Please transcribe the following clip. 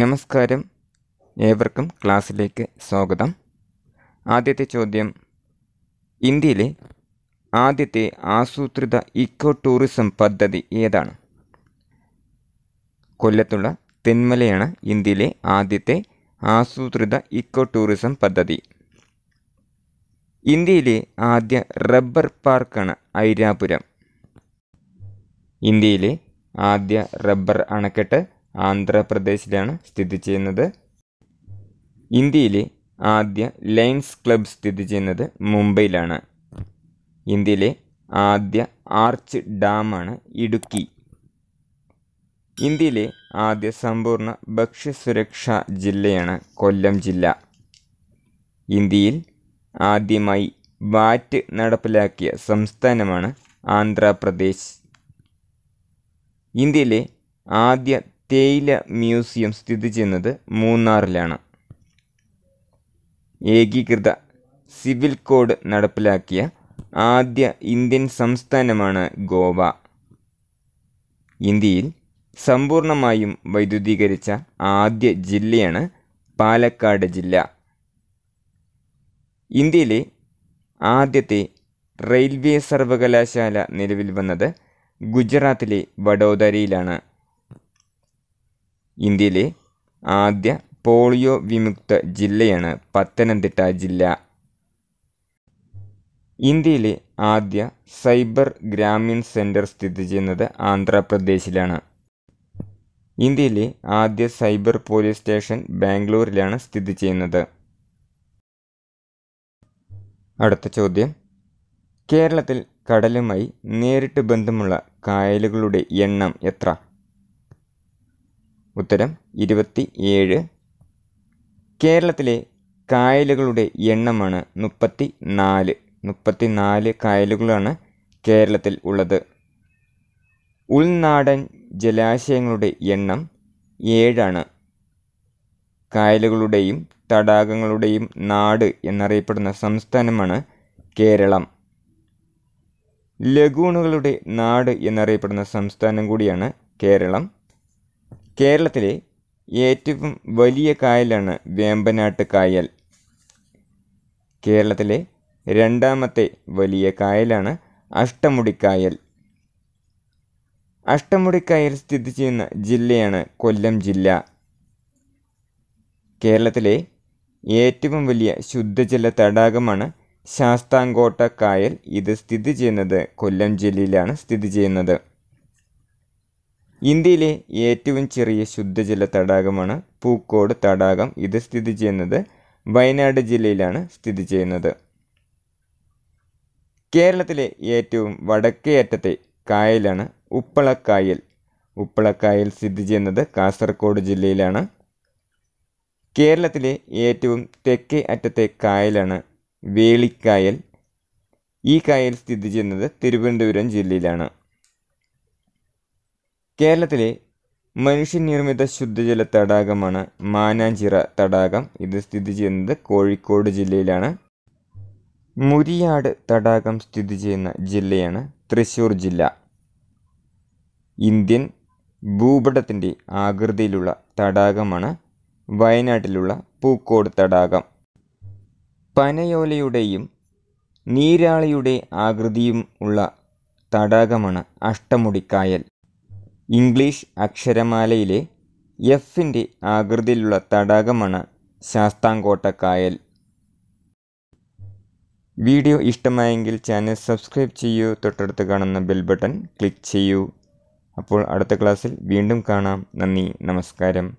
നമസ്കാരം ഏവർക്കും ക്ലാസ്സിലേക്ക് സ്വാഗതം ആദ്യത്തെ ചോദ്യം ഇന്ത്യയിലെ ആദ്യത്തെ ആസൂത്രിത ഇക്കോ ടൂറിസം പദ്ധതി ഏതാണ് കൊല്ലത്തുള്ള തെന്മലയാണ് ഇന്ത്യയിലെ ആദ്യത്തെ ആസൂത്രിത ഇക്കോ ടൂറിസം പദ്ധതി ഇന്ത്യയിലെ ആദ്യ റബ്ബർ പാർക്കാണ് ഐരാപുരം ഇന്ത്യയിലെ ആദ്യ റബ്ബർ അണക്കെട്ട് ആന്ധ്രാപ്രദേശിലാണ് സ്ഥിതി ചെയ്യുന്നത് ഇന്ത്യയിലെ ആദ്യ ലയൺസ് ക്ലബ് സ്ഥിതി ചെയ്യുന്നത് മുംബൈയിലാണ് ഇന്ത്യയിലെ ആദ്യ ആർച്ച് ഡാമാണ് ഇടുക്കി ഇന്ത്യയിലെ ആദ്യ സമ്പൂർണ്ണ ഭക്ഷ്യസുരക്ഷാ ജില്ലയാണ് കൊല്ലം ജില്ല ഇന്ത്യയിൽ ആദ്യമായി വാറ്റ് നടപ്പിലാക്കിയ സംസ്ഥാനമാണ് ആന്ധ്രാപ്രദേശ് ഇന്ത്യയിലെ ആദ്യ തേയില മ്യൂസിയം സ്ഥിതി ചെയ്യുന്നത് മൂന്നാറിലാണ് ഏകീകൃത സിവിൽ കോഡ് നടപ്പിലാക്കിയ ആദ്യ ഇന്ത്യൻ സംസ്ഥാനമാണ് ഗോവ ഇന്ത്യയിൽ സമ്പൂർണമായും വൈദ്യുതീകരിച്ച ആദ്യ ജില്ലയാണ് പാലക്കാട് ജില്ല ഇന്ത്യയിലെ ആദ്യത്തെ റെയിൽവേ സർവകലാശാല നിലവിൽ വന്നത് ഗുജറാത്തിലെ വഡോദരയിലാണ് ഇന്ത്യയിലെ ആദ്യ പോളിയോ വിമുക്ത ജില്ലയാണ് പത്തനംതിട്ട ജില്ല ഇന്ത്യയിലെ ആദ്യ സൈബർ ഗ്രാമീൺ സെൻറ്റർ സ്ഥിതി ചെയ്യുന്നത് ആന്ധ്രാപ്രദേശിലാണ് ഇന്ത്യയിലെ ആദ്യ സൈബർ പോലീസ് സ്റ്റേഷൻ ബാംഗ്ലൂരിലാണ് സ്ഥിതി ചെയ്യുന്നത് അടുത്ത ചോദ്യം കേരളത്തിൽ കടലുമായി നേരിട്ട് ബന്ധമുള്ള കായലുകളുടെ എണ്ണം എത്ര ഉത്തരം ഇരുപത്തി ഏഴ് കേരളത്തിലെ കായലുകളുടെ എണ്ണമാണ് മുപ്പത്തി നാല് മുപ്പത്തി നാല് കായലുകളാണ് കേരളത്തിൽ ഉള്ളത് ഉൾനാടൻ ജലാശയങ്ങളുടെ എണ്ണം ഏഴാണ് കായലുകളുടെയും തടാകങ്ങളുടെയും നാട് എന്നറിയപ്പെടുന്ന സംസ്ഥാനമാണ് കേരളം ലഗൂണുകളുടെ നാട് എന്നറിയപ്പെടുന്ന സംസ്ഥാനം കൂടിയാണ് കേരളം കേരളത്തിലെ ഏറ്റവും വലിയ കായലാണ് വേമ്പനാട്ട് കായൽ കേരളത്തിലെ രണ്ടാമത്തെ വലിയ കായലാണ് അഷ്ടമുടിക്കായൽ അഷ്ടമുടിക്കായൽ സ്ഥിതി ചെയ്യുന്ന ജില്ലയാണ് കൊല്ലം ജില്ല കേരളത്തിലെ ഏറ്റവും വലിയ ശുദ്ധജല തടാകമാണ് ശാസ്താംകോട്ട കായൽ ഇത് സ്ഥിതി ചെയ്യുന്നത് കൊല്ലം ജില്ലയിലാണ് സ്ഥിതി ചെയ്യുന്നത് ഇന്ത്യയിലെ ഏറ്റവും ചെറിയ ശുദ്ധജല തടാകമാണ് പൂക്കോട് തടാകം ഇത് സ്ഥിതി ചെയ്യുന്നത് വയനാട് ജില്ലയിലാണ് സ്ഥിതി ചെയ്യുന്നത് കേരളത്തിലെ ഏറ്റവും വടക്കേ അറ്റത്തെ കായലാണ് ഉപ്പളക്കായൽ ഉപ്പളക്കായൽ സ്ഥിതി ചെയ്യുന്നത് കാസർഗോഡ് ജില്ലയിലാണ് കേരളത്തിലെ ഏറ്റവും തെക്കേ അറ്റത്തെ കായലാണ് വേളിക്കായൽ ഈ കായൽ സ്ഥിതി ചെയ്യുന്നത് തിരുവനന്തപുരം ജില്ലയിലാണ് കേരളത്തിലെ മനുഷ്യനിർമ്മിത ശുദ്ധജല തടാകമാണ് മാനാഞ്ചിറ തടാകം ഇത് സ്ഥിതി ചെയ്യുന്നത് കോഴിക്കോട് ജില്ലയിലാണ് മുരിയാട് തടാകം സ്ഥിതി ചെയ്യുന്ന ജില്ലയാണ് തൃശ്ശൂർ ജില്ല ഇന്ത്യൻ ഭൂപടത്തിൻ്റെ ആകൃതിയിലുള്ള തടാകമാണ് വയനാട്ടിലുള്ള പൂക്കോട് തടാകം പനയോലയുടെയും നീരാളിയുടെ ആകൃതിയും ഉള്ള തടാകമാണ് അഷ്ടമുടിക്കായൽ ഇംഗ്ലീഷ് അക്ഷരമാലയിലെ എഫിൻ്റെ ആകൃതിയിലുള്ള തടാകമാണ് ശാസ്താംകോട്ട കായൽ വീഡിയോ ഇഷ്ടമായെങ്കിൽ ചാനൽ സബ്സ്ക്രൈബ് ചെയ്യൂ തൊട്ടടുത്ത് കാണുന്ന ബെൽ ബട്ടൺ ക്ലിക്ക് ചെയ്യൂ അപ്പോൾ അടുത്ത ക്ലാസ്സിൽ വീണ്ടും കാണാം നന്ദി നമസ്കാരം